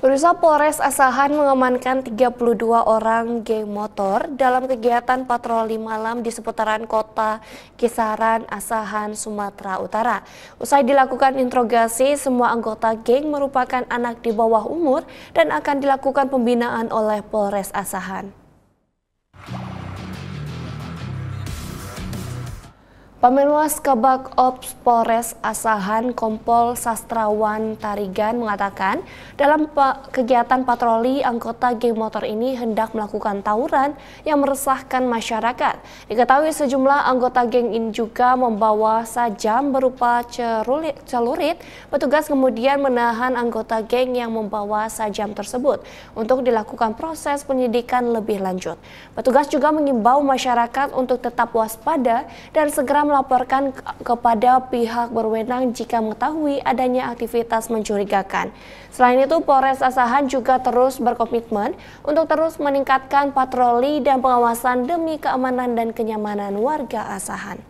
Polres Asahan mengamankan 32 orang geng motor dalam kegiatan patroli malam di seputaran kota Kisaran Asahan, Sumatera Utara. Usai dilakukan interogasi, semua anggota geng merupakan anak di bawah umur dan akan dilakukan pembinaan oleh Polres Asahan. Pemenuas Kabak Ops Polres Asahan Kompol Sastrawan Tarigan mengatakan dalam kegiatan patroli anggota geng motor ini hendak melakukan tawuran yang meresahkan masyarakat. Diketahui sejumlah anggota geng ini juga membawa sajam berupa celurit. Petugas kemudian menahan anggota geng yang membawa sajam tersebut untuk dilakukan proses penyidikan lebih lanjut. Petugas juga mengimbau masyarakat untuk tetap waspada dan segera melaporkan kepada pihak berwenang jika mengetahui adanya aktivitas mencurigakan. Selain itu, Polres Asahan juga terus berkomitmen untuk terus meningkatkan patroli dan pengawasan demi keamanan dan kenyamanan warga Asahan.